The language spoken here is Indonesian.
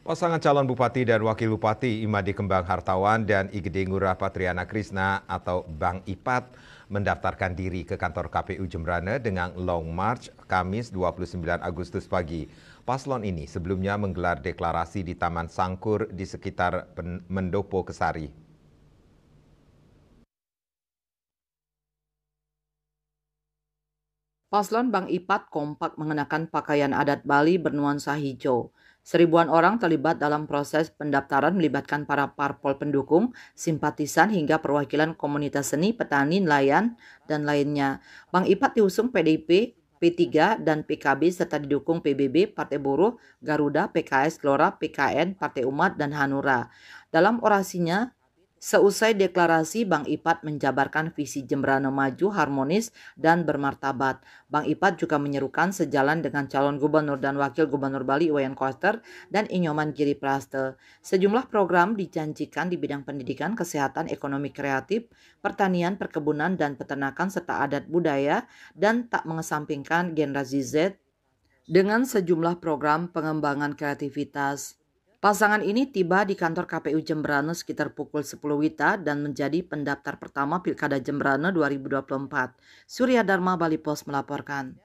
Pasangan calon Bupati dan Wakil Bupati Imadi Kembang Hartawan dan Igede Ngurah Patriana Krisna atau Bang Ipat mendaftarkan diri ke kantor KPU Jembrane dengan long march Kamis 29 Agustus pagi. Paslon ini sebelumnya menggelar deklarasi di Taman Sangkur di sekitar Mendopo Kesari. Paslon Bang Ipat kompak mengenakan pakaian adat Bali bernuansa hijau. Seribuan orang terlibat dalam proses pendaftaran melibatkan para parpol pendukung, simpatisan hingga perwakilan komunitas seni, petani, nelayan, dan lainnya. Bang Ipat diusung PDIP, P3, dan PKB serta didukung PBB, Partai Buruh, Garuda, PKS, Gelora, PKN, Partai Umat, dan Hanura. Dalam orasinya, Seusai deklarasi, Bang Ipat menjabarkan visi Jembrana maju, harmonis, dan bermartabat. Bang Ipat juga menyerukan sejalan dengan calon gubernur dan wakil gubernur Bali Wayan Koster dan Inyoman Giri Praste. Sejumlah program dijanjikan di bidang pendidikan, kesehatan, ekonomi kreatif, pertanian, perkebunan, dan peternakan serta adat budaya dan tak mengesampingkan generasi Z dengan sejumlah program pengembangan kreativitas. Pasangan ini tiba di kantor KPU Jemberana sekitar pukul 10 Wita dan menjadi pendaftar pertama Pilkada Jemberana 2024. Surya Dharma Bali Post melaporkan.